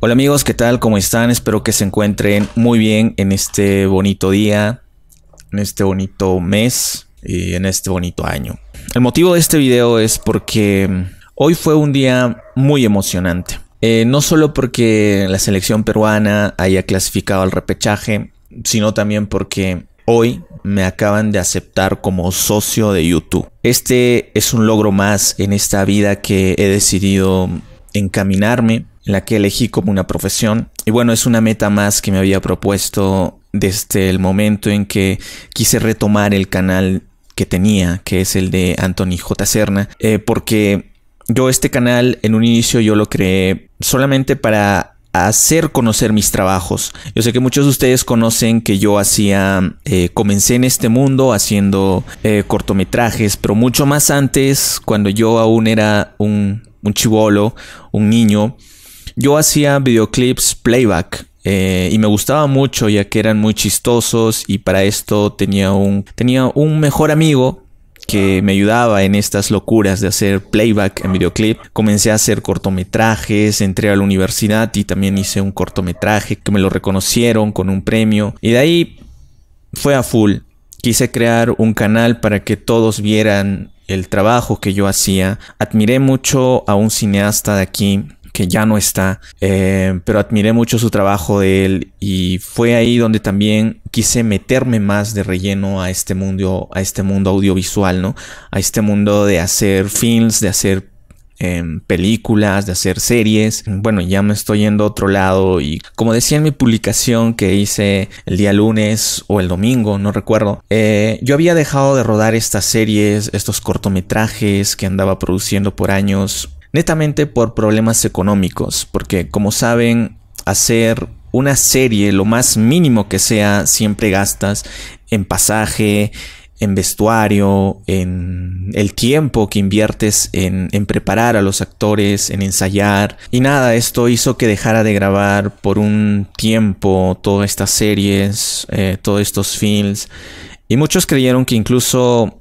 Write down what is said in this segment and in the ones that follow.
Hola amigos, ¿qué tal? ¿Cómo están? Espero que se encuentren muy bien en este bonito día, en este bonito mes y en este bonito año. El motivo de este video es porque mm, hoy fue un día muy emocionante. Eh, no solo porque la selección peruana haya clasificado al repechaje, sino también porque hoy me acaban de aceptar como socio de YouTube. Este es un logro más en esta vida que he decidido encaminarme la que elegí como una profesión. Y bueno, es una meta más que me había propuesto desde el momento en que quise retomar el canal que tenía, que es el de Anthony J. Cerna. Eh, porque yo este canal en un inicio yo lo creé solamente para hacer conocer mis trabajos. Yo sé que muchos de ustedes conocen que yo hacía, eh, comencé en este mundo haciendo eh, cortometrajes, pero mucho más antes, cuando yo aún era un, un chivolo, un niño, yo hacía videoclips playback. Eh, y me gustaba mucho ya que eran muy chistosos y para esto tenía un, tenía un mejor amigo que ah. me ayudaba en estas locuras de hacer playback en videoclip. Comencé a hacer cortometrajes, entré a la universidad y también hice un cortometraje que me lo reconocieron con un premio. Y de ahí fue a full. Quise crear un canal para que todos vieran el trabajo que yo hacía. Admiré mucho a un cineasta de aquí que ya no está, eh, pero admiré mucho su trabajo de él y fue ahí donde también quise meterme más de relleno a este mundo, a este mundo audiovisual, ¿no? A este mundo de hacer films, de hacer em, películas, de hacer series. Bueno, ya me estoy yendo a otro lado y como decía en mi publicación que hice el día lunes o el domingo, no recuerdo, eh, yo había dejado de rodar estas series, estos cortometrajes que andaba produciendo por años netamente por problemas económicos, porque como saben, hacer una serie, lo más mínimo que sea, siempre gastas en pasaje, en vestuario, en el tiempo que inviertes en, preparar a los actores, en ensayar. Y nada, esto hizo que dejara de grabar por un tiempo todas estas series, eh, todos estos films. Y muchos creyeron que incluso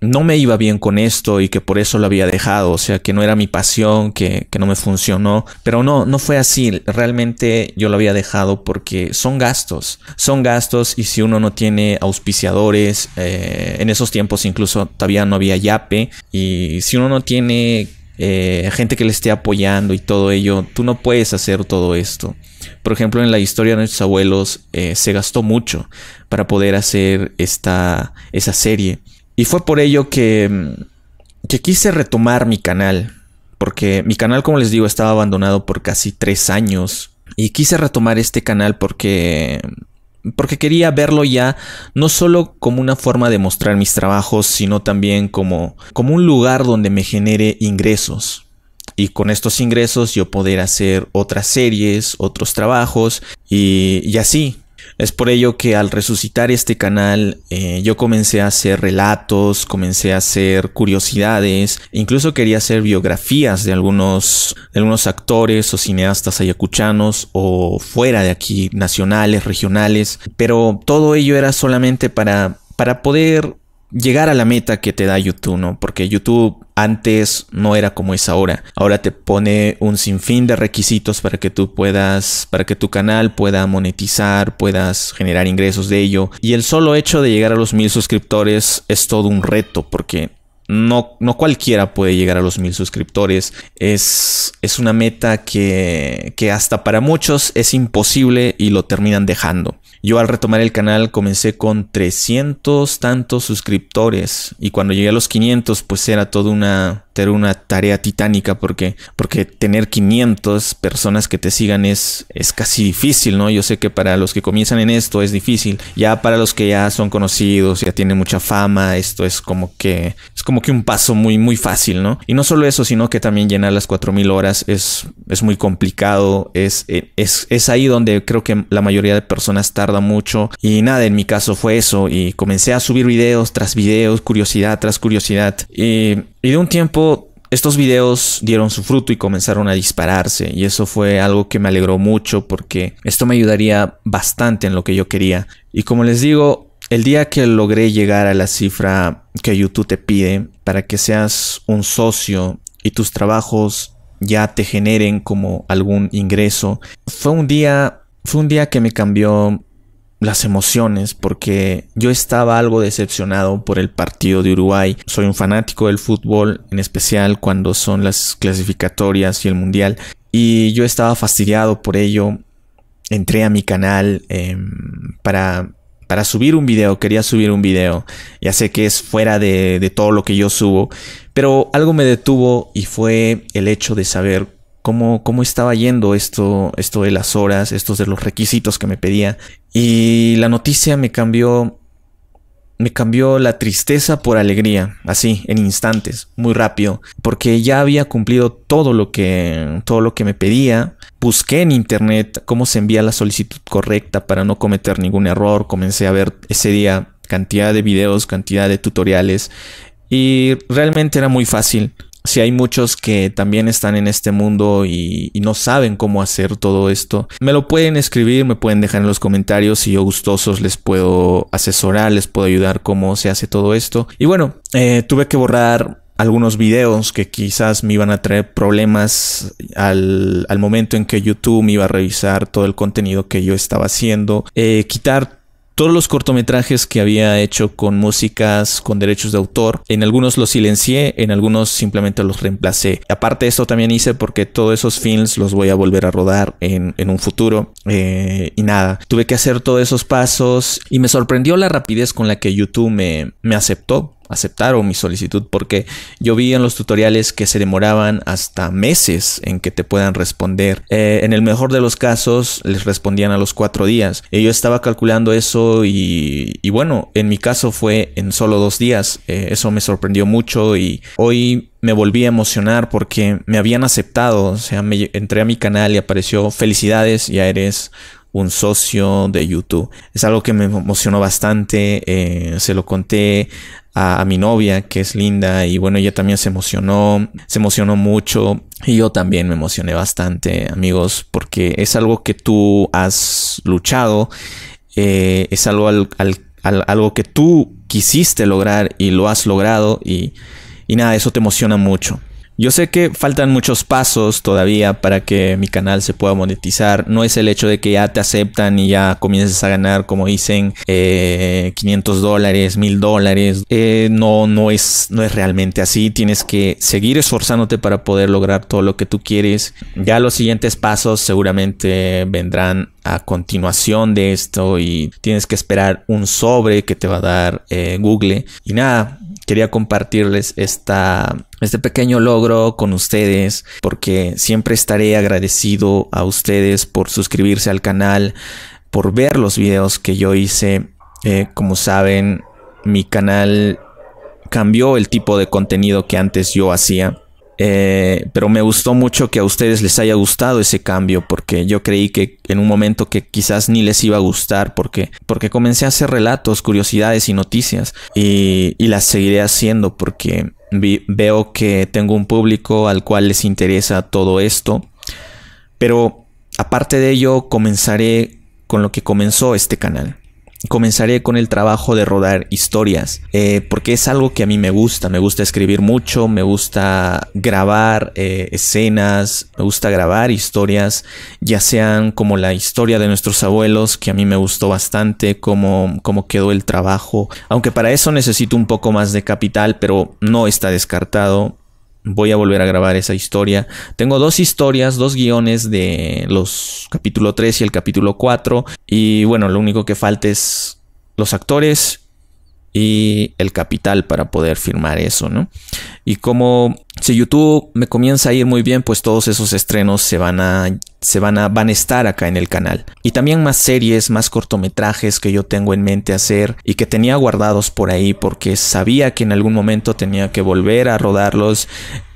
no me iba bien con esto y que por eso lo había dejado, o sea, que no era mi pasión, que, no me funcionó, pero no, no fue así, realmente yo lo había dejado porque son gastos, son gastos y si uno no tiene auspiciadores, eh, en esos tiempos incluso todavía no había Yape, y si uno no tiene eh, gente que le esté apoyando y todo ello, tú no puedes hacer todo esto. Por ejemplo, en la historia de nuestros abuelos eh, se gastó mucho para poder hacer esta, esa serie. Y fue por ello que, mm, que quise retomar mi canal, porque mi canal, como les digo, estaba abandonado por casi tres años. Y quise retomar este canal porque mm, porque quería verlo ya no solo como una forma de mostrar mis trabajos, sino también como, como un lugar donde me genere ingresos. Y con estos ingresos yo poder hacer otras series, otros trabajos y, y así. Es por ello que al resucitar este canal eh, yo comencé a hacer relatos, comencé a hacer curiosidades, incluso quería hacer biografías de algunos, algunos actores o cineastas ayacuchanos o fuera de aquí, nacionales, regionales, pero todo ello era solamente para para poder llegar a la meta que te da YouTube, ¿no? Porque YouTube antes no era como es ahora. Ahora te pone un sinfín de requisitos para que tú puedas, para que tu canal pueda monetizar, puedas generar ingresos de ello. Y el solo hecho de llegar a los mil suscriptores es todo un reto porque no, no, cualquiera puede llegar a los mil suscriptores. Es, es una meta que, que hasta para muchos es imposible y lo terminan dejando. Yo al retomar el canal comencé con 300 tantos suscriptores y cuando llegué a los 500 pues era toda una Tener una tarea titánica porque, porque tener 500 personas que te sigan es, es casi difícil, ¿no? Yo sé que para los que comienzan en esto es difícil. Ya para los que ya son conocidos, ya tienen mucha fama, esto es como que es como que un paso muy muy fácil, ¿no? Y no solo eso, sino que también llenar las 4000 horas es es muy complicado, es e, es es ahí donde creo que la mayoría de personas tarda mucho y nada, en mi caso fue eso y comencé a subir videos tras videos, curiosidad tras curiosidad y y de un tiempo estos videos dieron su fruto y comenzaron a dispararse y eso fue algo que me alegró mucho porque esto me ayudaría bastante en lo que yo quería. Y como les digo, el día que logré llegar a la cifra que YouTube te pide para que seas un socio y tus trabajos ya te generen como algún ingreso, fue un día fue un día que me cambió las emociones porque yo estaba algo decepcionado por el partido de Uruguay. Soy un fanático del fútbol, en especial cuando son las clasificatorias y el mundial. Y yo estaba fastidiado por ello. Entré a mi canal em, para, subir un video, quería subir un video. Ya sé que es fuera de, de todo lo que yo subo, pero algo me detuvo y fue el hecho de saber cómo, estaba yendo esto, esto de las horas, estos de los requisitos que me pedía. Y la noticia me cambió, me cambió la tristeza por alegría, así, en instantes, muy rápido, porque ya había cumplido todo lo que, todo lo que me pedía. Busqué en internet cómo se envía la solicitud correcta para no cometer ningún error. Comencé a ver ese día cantidad de videos, cantidad de tutoriales y realmente era muy fácil si hay muchos que también están en este mundo y, no saben cómo hacer todo esto, me lo pueden escribir, me pueden dejar en los comentarios y yo gustosos les puedo asesorar, les puedo ayudar cómo se hace todo esto. Y bueno, eh, tuve que borrar algunos videos que quizás me iban a traer problemas al, momento en que YouTube me iba a revisar todo el contenido que yo estaba haciendo, eh, quitar todos los cortometrajes que había hecho con músicas, con derechos de autor. En algunos los silencié, en algunos simplemente los reemplacé. Aparte esto también hice porque todos esos films los voy a volver a rodar en, un futuro. Eh, y nada, tuve que hacer todos esos pasos y me sorprendió la rapidez con la que YouTube me, me aceptó aceptaron mi solicitud porque yo vi en los tutoriales que se demoraban hasta meses en que te puedan responder. Eh, en el mejor de los casos les respondían a los cuatro días. yo estaba calculando eso y, bueno, en mi caso fue en solo dos días. Eh, eso me sorprendió mucho y hoy me volví a emocionar porque me habían aceptado. O sea, me, entré a mi canal y apareció felicidades, ya eres un socio de YouTube. Es algo que me emocionó bastante. Eh, se lo conté a, mi novia, que es linda, y bueno, ella también se emocionó, se emocionó mucho, y yo también me emocioné bastante, amigos, porque es algo que tú has luchado, eh, es algo, algo que tú quisiste lograr y lo has logrado, y, y nada, eso te emociona mucho. Yo sé que faltan muchos pasos todavía para que mi canal se pueda monetizar. No es el hecho de que ya te aceptan y ya comiences a ganar, como dicen, 500 eh, dólares, 1000 dólares. Eh, no, no es, no es realmente así. Tienes que seguir esforzándote para poder lograr todo lo que tú quieres. Ya los siguientes pasos seguramente vendrán a continuación de esto y tienes que esperar un sobre que te va a dar eh, Google. Y nada, quería compartirles este pequeño logro con ustedes porque siempre estaré agradecido a ustedes por suscribirse al canal, por ver los videos que yo hice. Eh, como saben, mi canal cambió el tipo de contenido que antes yo hacía. Eh, pero me gustó mucho que a ustedes les haya gustado ese cambio, porque yo creí que en un momento que quizás ni les iba a gustar, porque, porque comencé a hacer relatos, curiosidades y noticias, y, las seguiré haciendo porque veo que tengo un público al cual les interesa todo esto, pero aparte de ello comenzaré con lo que comenzó este canal, comenzaré con el trabajo de rodar historias, eh, porque es algo que a mí me gusta, me gusta escribir mucho, me gusta grabar eh, escenas, me gusta grabar historias, ya sean como la historia de nuestros abuelos, que a mí me gustó bastante, como, como quedó el trabajo, aunque para eso necesito un poco más de capital, pero no está descartado, voy a volver a grabar esa historia. Tengo dos historias, dos guiones de los capítulo 3 y el capítulo 4. Y bueno, lo único que falta es los actores y el capital para poder firmar eso, ¿no? Y como si YouTube me comienza a ir muy bien, pues todos esos estrenos se van a se van a van a estar acá en el canal. Y también más series, más cortometrajes que yo tengo en mente hacer y que tenía guardados por ahí porque sabía que en algún momento tenía que volver a rodarlos,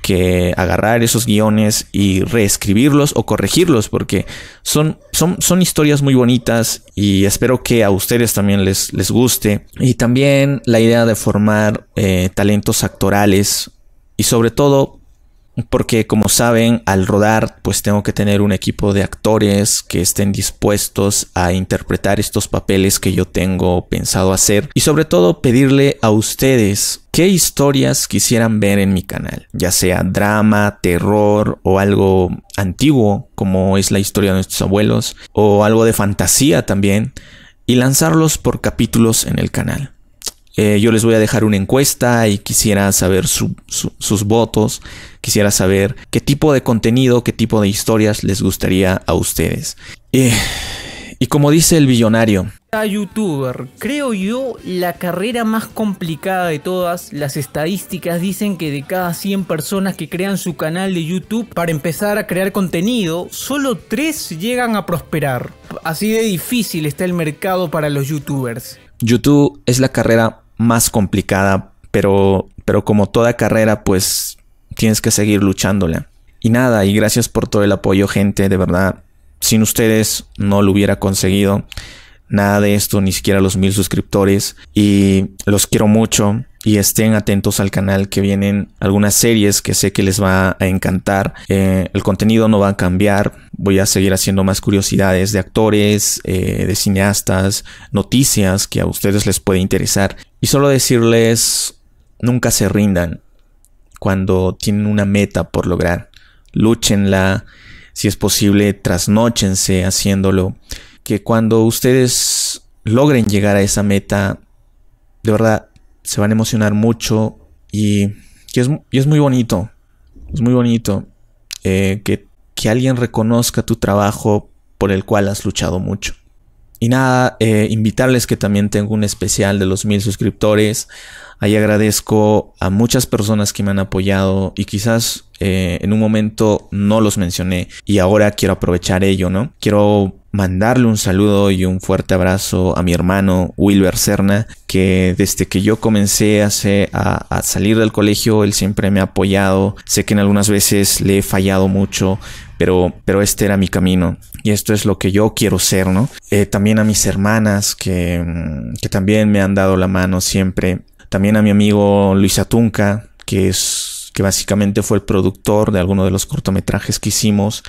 que agarrar esos guiones y reescribirlos o corregirlos porque son son son historias muy bonitas y espero que a ustedes también les les guste. Y también la idea de formar eh, talentos actorales y sobre todo porque como saben, al rodar pues tengo que tener un equipo de actores que estén dispuestos a interpretar estos papeles que yo tengo pensado hacer y sobre todo pedirle a ustedes qué historias quisieran ver en mi canal, ya sea drama, terror o algo antiguo como es la historia de nuestros abuelos o algo de fantasía también y lanzarlos por capítulos en el canal. Eh, yo les voy a dejar una encuesta y quisiera saber sus votos, quisiera saber qué tipo de contenido, qué tipo de historias les gustaría a ustedes. Eh, y como dice el billonario. Ah, youtuber, creo yo, la carrera más complicada de todas. Las estadísticas dicen que de cada 100 personas que crean su canal de YouTube para empezar a crear contenido, solo 3 llegan a prosperar. Así de difícil está el mercado para los youtubers. YouTube es la carrera más complicada, pero, pero como toda carrera, pues tienes que seguir luchándola. Y nada, y gracias por todo el apoyo, gente, de verdad. Sin ustedes no lo hubiera conseguido nada de esto, ni siquiera los mil suscriptores. Y los quiero mucho y estén atentos al canal que vienen algunas series que sé que les va a encantar. Eh, el contenido no va a cambiar, voy a seguir haciendo más curiosidades de actores, eh, de cineastas, noticias que a ustedes les puede interesar. Y solo decirles, nunca se rindan cuando tienen una meta por lograr. Lúchenla, si es posible, trasnóchense haciéndolo. Que cuando ustedes logren llegar a esa meta, de verdad, se van a emocionar mucho y, es, es, muy bonito, es muy bonito eh, que, alguien reconozca tu trabajo por el cual has luchado mucho. Y nada, eh, invitarles que también tengo un especial de los mil suscriptores. Ahí agradezco a muchas personas que me han apoyado y quizás eh, en un momento no los mencioné y ahora quiero aprovechar ello, ¿no? Quiero mandarle un saludo y un fuerte abrazo a mi hermano Wilber Cerna, que desde que yo comencé a, salir del colegio, él siempre me ha apoyado. Sé que en algunas veces le he fallado mucho, pero, pero este era mi camino y esto es lo que yo quiero ser, ¿no? Eh, también a mis hermanas mm, que, también me han dado la mano siempre. También a mi amigo Luisa Tunca, que es que básicamente fue el productor de algunos de los cortometrajes que hicimos.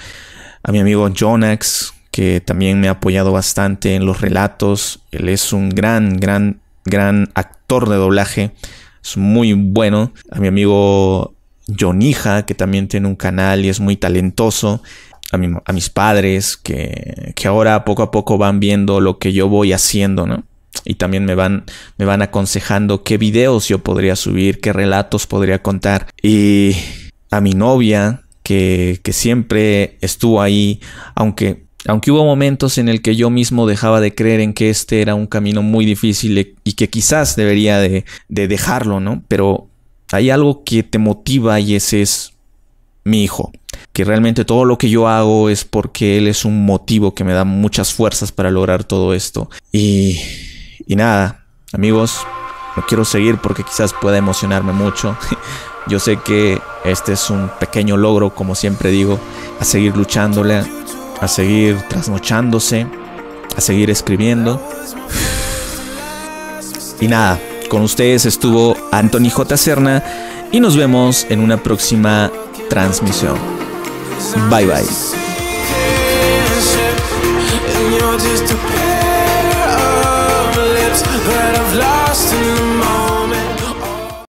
A mi amigo Jonax, que también me ha apoyado bastante en los relatos. Él es un gran, gran, gran actor de doblaje. Es muy bueno. A mi amigo Jonija, que también tiene un canal y es muy talentoso. A, mis padres, que, ahora poco a poco van viendo lo que yo voy haciendo, ¿no? Y también me van, me van aconsejando qué videos yo podría subir, qué relatos podría contar. Y a mi novia, que, que siempre estuvo ahí, aunque aunque hubo momentos en el que yo mismo dejaba de creer en que este era un camino muy difícil y que quizás debería de, dejarlo, ¿no? Pero hay algo que te motiva y ese es mi hijo. Que realmente todo lo que yo hago es porque él es un motivo que me da muchas fuerzas para lograr todo esto. Y, y nada, amigos, no quiero seguir porque quizás pueda emocionarme mucho. Yo sé que este es un pequeño logro, como siempre digo, a seguir luchándole, a seguir trasnochándose, a seguir escribiendo. Y nada, con ustedes estuvo Anthony J. Serna y nos vemos en una próxima transmisión. Bye bye.